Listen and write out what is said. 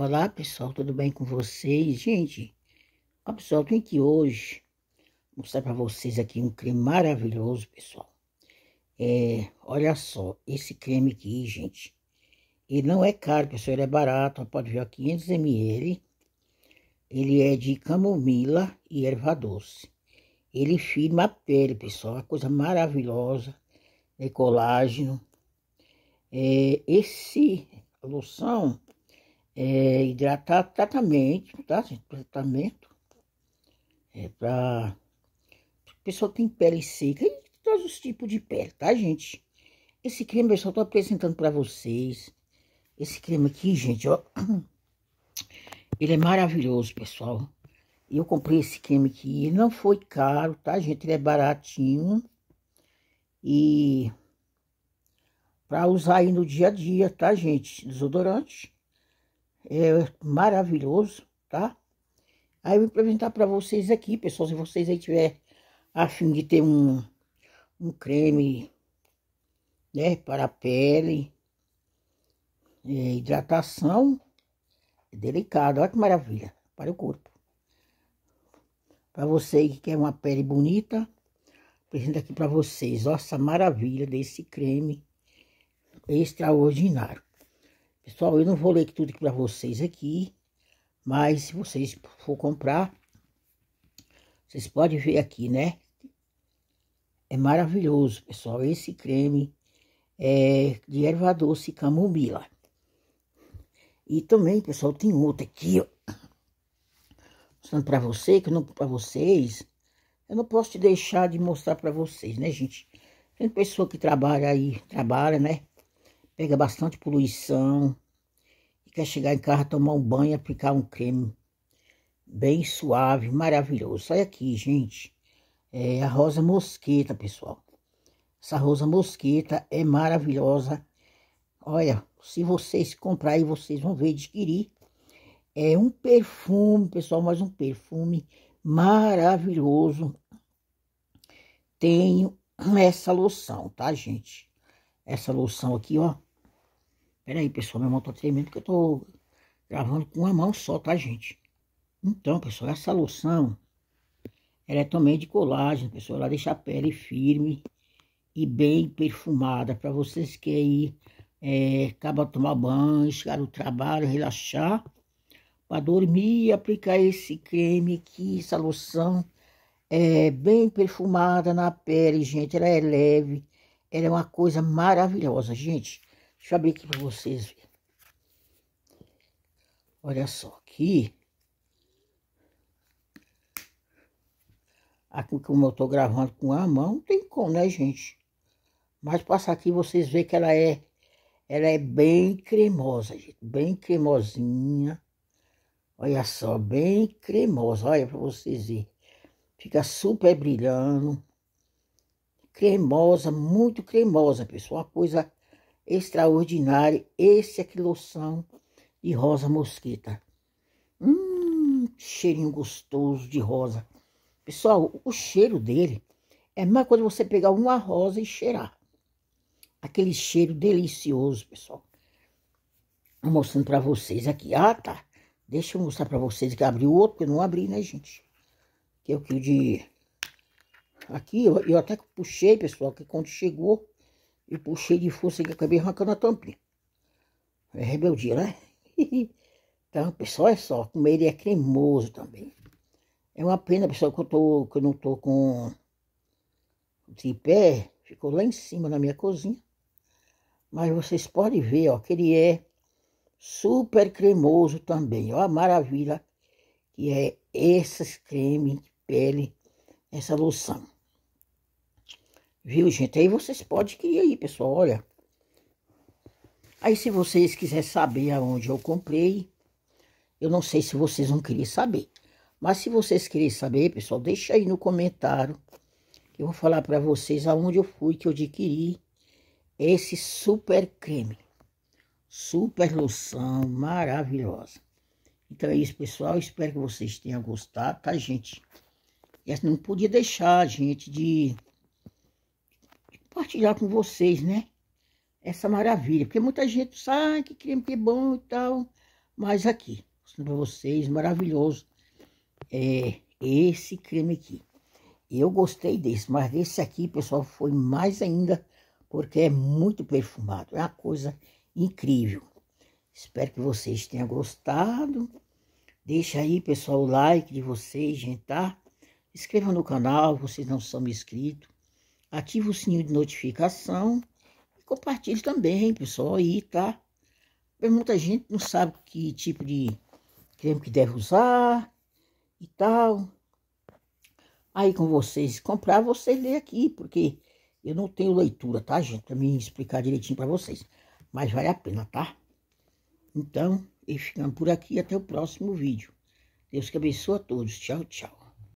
Olá pessoal, tudo bem com vocês? Gente, ó pessoal, vim que hoje Vou mostrar para vocês aqui um creme maravilhoso, pessoal. É, olha só, esse creme aqui, gente, ele não é caro, pessoal, ele é barato, pode ver, ó, 500 ml. Ele é de camomila e erva doce. Ele firma a pele, pessoal, uma coisa maravilhosa, é colágeno. É, esse loção é, hidratar tratamento, tá, gente? Tratamento. É pra. A pessoa tem pele seca e todos os tipos de pele, tá, gente? Esse creme eu só tô apresentando pra vocês. Esse creme aqui, gente, ó. Ele é maravilhoso, pessoal. Eu comprei esse creme aqui. Ele não foi caro, tá, gente? Ele é baratinho. E para usar aí no dia a dia, tá, gente? Desodorante é maravilhoso, tá? Aí eu vou apresentar para vocês aqui, pessoal, se vocês aí tiver afim de ter um, um creme, né, para a pele, é, hidratação, é delicado, olha que maravilha, para o corpo. Para você que quer uma pele bonita, apresento aqui para vocês, ó, essa maravilha desse creme extraordinário. Pessoal, eu não vou ler tudo para vocês aqui, mas se vocês for comprar, vocês podem ver aqui, né? É maravilhoso, pessoal, esse creme é de erva doce camomila. E também, pessoal, tem outro aqui, ó. Mostrando para você, que não para vocês, eu não posso deixar de mostrar para vocês, né, gente? Tem pessoa que trabalha aí, trabalha, né? pega bastante poluição e quer chegar em casa, tomar um banho e aplicar um creme bem suave, maravilhoso. Olha aqui, gente, é a rosa mosqueta, pessoal. Essa rosa mosqueta é maravilhosa. Olha, se vocês comprarem, vocês vão ver, adquirir. É um perfume, pessoal, mas um perfume maravilhoso. Tenho essa loção, tá, gente? Essa loção aqui, ó. Pera aí, pessoal, minha mão tá tremendo porque eu tô gravando com uma mão só, tá, gente? Então, pessoal, essa loção, ela é também de colágeno, pessoal. Ela deixa a pele firme e bem perfumada. para vocês que aí é, acabam de tomar banho, chegar no trabalho, relaxar. para dormir e aplicar esse creme aqui, essa loção. É bem perfumada na pele, gente. Ela é leve. Ela é uma coisa maravilhosa, gente. Deixa eu abrir aqui para vocês verem. Olha só, aqui. Aqui como eu tô gravando com a mão, não tem como, né, gente? Mas passar aqui vocês veem que ela é ela é bem cremosa, gente, bem cremosinha. Olha só, bem cremosa, olha para vocês verem. Fica super brilhando. Cremosa, muito cremosa, pessoal, uma coisa extraordinário esse aqui loção de rosa mosquita. Hum, cheirinho gostoso de rosa. Pessoal, o cheiro dele é mais quando você pegar uma rosa e cheirar. Aquele cheiro delicioso, pessoal. Vou mostrando para vocês aqui. Ah, tá. Deixa eu mostrar para vocês que abri o outro, porque eu não abri, né, gente? Que é o que o de... Aqui, eu, eu até puxei, pessoal, que quando chegou e puxei de força que acabei arrancando a tampinha. É rebeldia, né? então, pessoal, é só. Como ele é cremoso também. É uma pena, pessoal, que eu, tô, que eu não tô com o tripé. Ficou lá em cima na minha cozinha. Mas vocês podem ver, ó, que ele é super cremoso também. Ó, a maravilha que é esses cremes de pele, essa loção. Viu, gente? Aí vocês podem querer aí, pessoal, olha. Aí se vocês quiserem saber aonde eu comprei, eu não sei se vocês vão querer saber. Mas se vocês querem saber, pessoal, deixa aí no comentário. Que eu vou falar para vocês aonde eu fui que eu adquiri esse super creme. Super loção maravilhosa. Então é isso, pessoal. Espero que vocês tenham gostado, tá, gente? E assim, não podia deixar, gente, de compartilhar com vocês, né? Essa maravilha. Porque muita gente sabe que creme que é bom e tal. Mas aqui, para vocês, maravilhoso. É esse creme aqui. Eu gostei desse, mas esse aqui, pessoal, foi mais ainda porque é muito perfumado. É uma coisa incrível. Espero que vocês tenham gostado. Deixa aí, pessoal, o like de vocês, gente, tá? Inscreva no canal, vocês não são inscritos ative o sininho de notificação e compartilhe também, pessoal, aí, tá? Porque muita gente não sabe que tipo de creme que deve usar e tal. Aí com vocês comprar, você lê aqui, porque eu não tenho leitura, tá, gente? Pra me explicar direitinho para vocês. Mas vale a pena, tá? Então, e ficando por aqui até o próximo vídeo. Deus que abençoe a todos. Tchau, tchau.